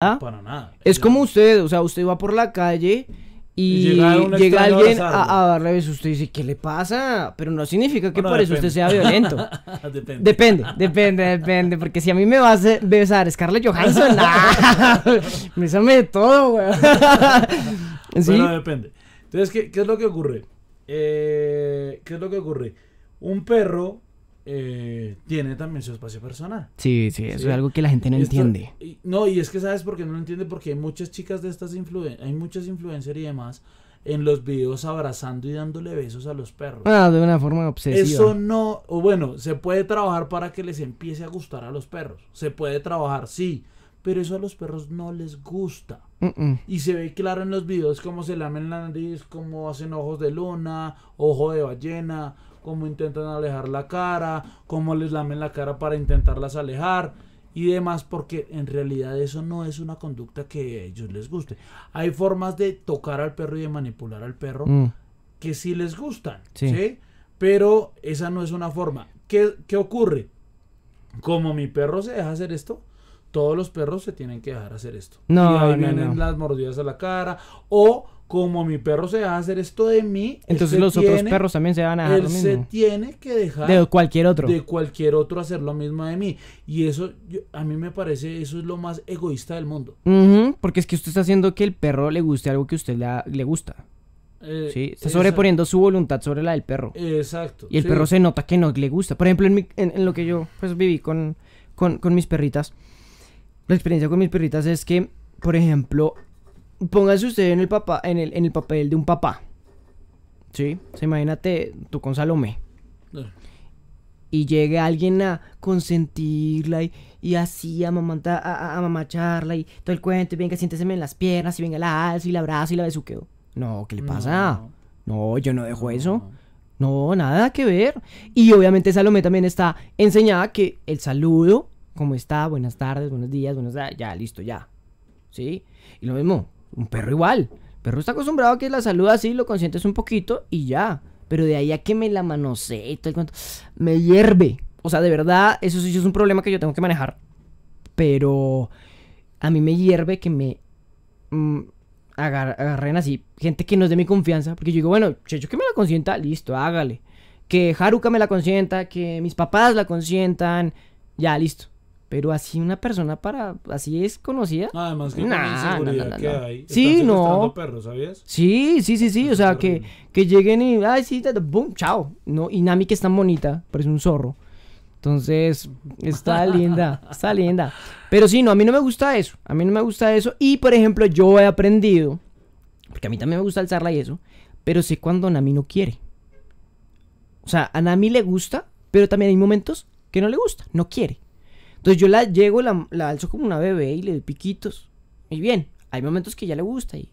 Ah, Para nada. Es como usted, o sea, usted va por la calle y llega, alguien a, darle besos, usted dice, ¿qué le pasa? Pero no significa que por eso usted sea violento. depende. depende. Depende, depende, porque si a mí me vas a besar Scarlett Johansson, Me me de todo, güey. Bueno, depende. Entonces, ¿qué, es lo que ocurre? Eh, ¿Qué es lo que ocurre? Un perro eh, tiene también su espacio personal. Sí, sí, eso es algo que la gente no entiende. no, y es que sabes por qué no lo entiende, porque hay muchas chicas de estas influencers, hay muchas influencers y demás en los videos abrazando y dándole besos a los perros. Ah, de una forma obsesiva. Eso no, o bueno, se puede trabajar para que les empiece a gustar a los perros. Se puede trabajar, sí, pero eso a los perros no les gusta. Y se ve claro en los videos cómo se lamen la nariz, cómo hacen ojos de luna, ojo de ballena, cómo intentan alejar la cara, cómo les lamen la cara para intentarlas alejar y demás, porque en realidad eso no es una conducta que a ellos les guste. Hay formas de tocar al perro y de manipular al perro mm. que sí les gustan, sí. Pero esa no es una forma. ¿Qué, ocurre? Como mi perro se deja hacer esto, todos los perros se tienen que dejar hacer esto. No, y ahí vienen las mordidas a la cara o como mi perro se va a hacer esto de mí, entonces los otros perros también se van a hacer lo mismo. se tiene que dejar de cualquier otro, de cualquier otro hacer lo mismo de mí. Y eso a mí me parece eso es lo más egoísta del mundo. porque es que usted está haciendo que el perro le guste algo que usted le, gusta. Eh, sí, está sobreponiendo su voluntad sobre la del perro. Exacto. Y el perro se nota que no le gusta. Por ejemplo, en, lo que yo pues viví con mis perritas, la experiencia con mis perritas es que, por ejemplo, póngase usted en el, papá, en, el, papel de un papá. ¿Sí? O imagínate tú con Salomé. Y llegue alguien a consentirla y, así a, a, a, mamacharla y todo el cuento. Y venga, siéntese en las piernas y venga, la alza y la abrazo y la besuqueo. No, ¿qué le pasa? No, yo no dejo eso. No, nada que ver. Y obviamente Salomé también está enseñada que el saludo, Como está? Buenas tardes, buenos días, buenos días, ya, listo, ya. ¿Sí? Y lo mismo, un perro igual. El perro está acostumbrado a que la salud así, lo consientes un poquito y ya. Pero de ahí a que me la manosee y todo me hierve. O sea, de verdad, eso sí es un problema que yo tengo que manejar. Pero a mí me hierve que me mm, agarren así gente que no es de mi confianza. Porque yo digo, bueno, Checho que me la consienta, listo, hágale. Que Haruka me la consienta, que mis papás la consientan, ya, listo. Pero así una persona para... Así es conocida. Además que Sí, no. perros, Sí, sí, sí, sí. o sea, que, que lleguen y... Ay, sí, boom, chao. No, y Nami que es tan bonita, parece un zorro. Entonces, está linda, está linda. Pero sí, no, a mí no me gusta eso. A mí no me gusta eso. Y, por ejemplo, yo he aprendido... Porque a mí también me gusta alzarla y eso. Pero sé cuando Nami no quiere. O sea, a Nami le gusta, pero también hay momentos que no le gusta, no quiere. Entonces yo la llego, la, alzo como una bebé y le doy piquitos. Y bien, hay momentos que ya le gusta y,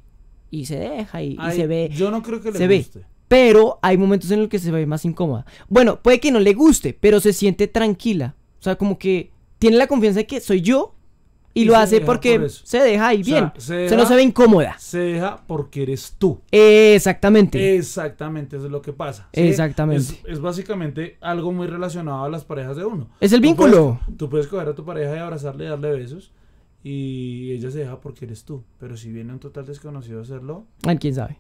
y se deja y, se ve. Yo no creo que le guste. Ve. Pero hay momentos en los que se ve más incómoda. Bueno, puede que no le guste, pero se siente tranquila. O sea, como que tiene la confianza de que soy yo y, lo hace porque se deja y bien. Se, no se ve incómoda. Se deja porque eres tú. Exactamente. Exactamente, eso es lo que pasa. Exactamente. Es, básicamente algo muy relacionado a las parejas de uno. Es el vínculo. tú puedes coger a tu pareja y abrazarle y darle besos. Y ella se deja porque eres tú. Pero si viene un total desconocido a hacerlo. quién sabe.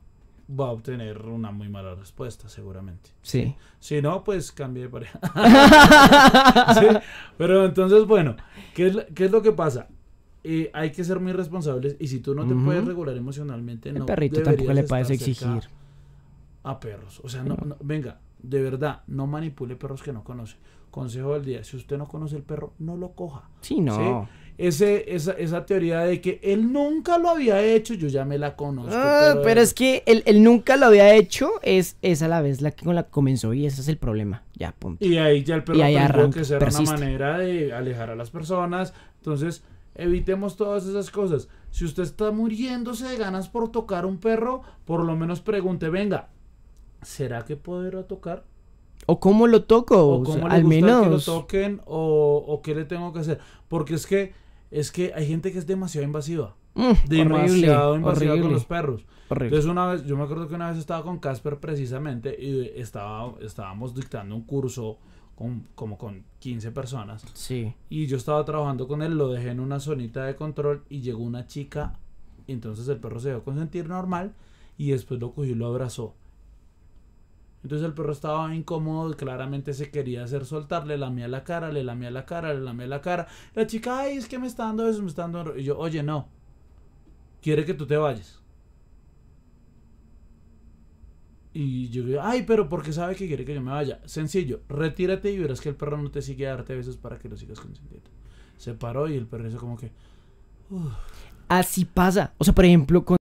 Va a obtener una muy mala respuesta, seguramente. Sí. Si no, pues cambie de pareja. Pero entonces, bueno, ¿qué es, ¿qué es lo que pasa? Eh, hay que ser muy responsables y si tú no te puedes regular emocionalmente, el perrito tampoco le puedes exigir a perros. O sea, no, venga, de verdad, no manipule perros que no conoce. Consejo del día, si usted no conoce el perro, no lo coja. Sí, no. Ese, esa, esa, teoría de que él nunca lo había hecho, yo ya me la conozco. Ah, pero, es que él, nunca lo había hecho, es, es a la vez la que con la comenzó y ese es el problema. Ya, punto. Y ahí ya el perro tuvo que ser una manera de alejar a las personas. Entonces, Evitemos todas esas cosas. Si usted está muriéndose de ganas por tocar un perro, por lo menos pregunte, venga, ¿será que puedo ir a tocar? O cómo lo toco, o cómo gusta que lo toquen, o, o qué le tengo que hacer. Porque es que, es que hay gente que es demasiado invasiva. Mm, demasiado con los perros. Entonces una vez, yo me acuerdo que una vez estaba con Casper precisamente y estaba, estábamos dictando un curso con, como con 15 personas. Sí. Y yo estaba trabajando con él, lo dejé en una zonita de control y llegó una chica entonces el perro se dio con consentir normal y después lo cogió y lo abrazó. Entonces el perro estaba incómodo claramente se quería hacer soltar. Le lamía la cara, le lamía la cara, le lamía la cara. La chica, ay, es que me está dando eso, me está dando. Y yo, oye, no quiere que tú te vayas. Y yo ay, pero porque sabe que quiere que yo me vaya? Sencillo, retírate y verás que el perro no te sigue a darte besos para que lo sigas consintiendo. Se paró y el perro hizo como que... Así pasa. O sea, por ejemplo, con...